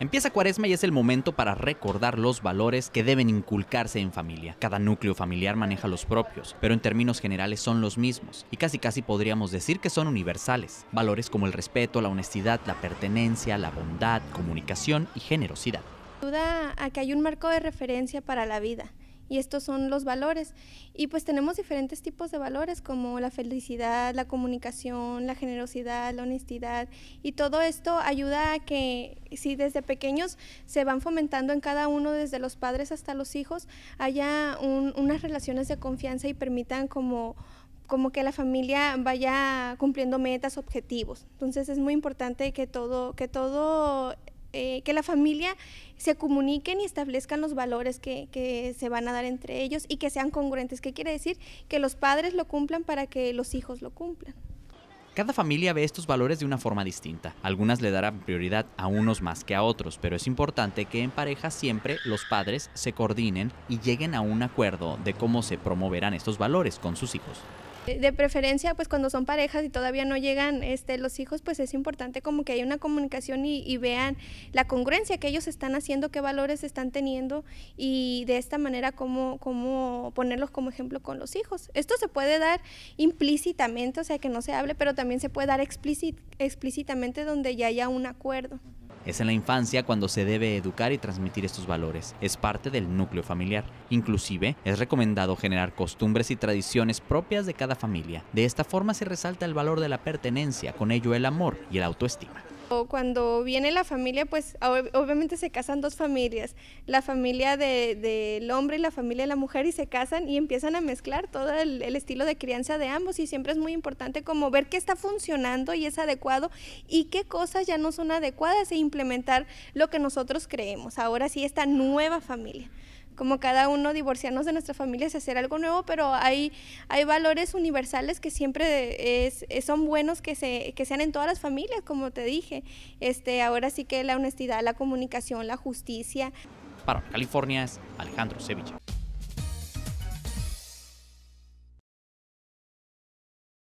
Empieza cuaresma y es el momento para recordar los valores que deben inculcarse en familia. Cada núcleo familiar maneja los propios, pero en términos generales son los mismos, y casi casi podríamos decir que son universales. Valores como el respeto, la honestidad, la pertenencia, la bondad, comunicación y generosidad. Ayuda a que hay un marco de referencia para la vida y estos son los valores. Y pues tenemos diferentes tipos de valores como la felicidad, la comunicación, la generosidad, la honestidad y todo esto ayuda a que si desde pequeños se van fomentando en cada uno, desde los padres hasta los hijos, haya unas relaciones de confianza y permitan como como que la familia vaya cumpliendo metas, objetivos. Entonces es muy importante que todo, que todo eh, que la familia se comuniquen y establezcan los valores que, que, se van a dar entre ellos y que sean congruentes. ¿Qué quiere decir? Que los padres lo cumplan para que los hijos lo cumplan. Cada familia ve estos valores de una forma distinta. Algunas le darán prioridad a unos más que a otros, pero es importante que en pareja siempre los padres se coordinen y lleguen a un acuerdo de cómo se promoverán estos valores con sus hijos. Eh, de preferencia, pues cuando son parejas y todavía no llegan este, los hijos, pues es importante como que haya una comunicación y, vean la congruencia que ellos están haciendo, qué valores están teniendo y de esta manera cómo, ponerlos como ejemplo con los hijos. Esto se puede dar implícitamente, o sea, que no se hable, pero también se puede dar explícitamente donde ya haya un acuerdo. Es en la infancia cuando se debe educar y transmitir estos valores. Es parte del núcleo familiar. Inclusive, es recomendado generar costumbres y tradiciones propias de cada familia. De esta forma se resalta el valor de la pertenencia, con ello el amor y la autoestima cuando viene la familia, pues obviamente se casan dos familias, la familia del hombre y la familia de la mujer y se casan y empiezan a mezclar todo el, el estilo de crianza de ambos y siempre es muy importante como ver qué está funcionando y es adecuado y qué cosas ya no son adecuadas e implementar lo que nosotros creemos. Ahora sí, esta nueva familia como cada uno, divorciarnos de nuestras familias y hacer algo nuevo, pero hay, hay valores universales que siempre es, son buenos que, se, que sean en todas las familias, como te dije. Este, ahora sí que la honestidad, la comunicación, la justicia. Para California es Alejandro Sevilla.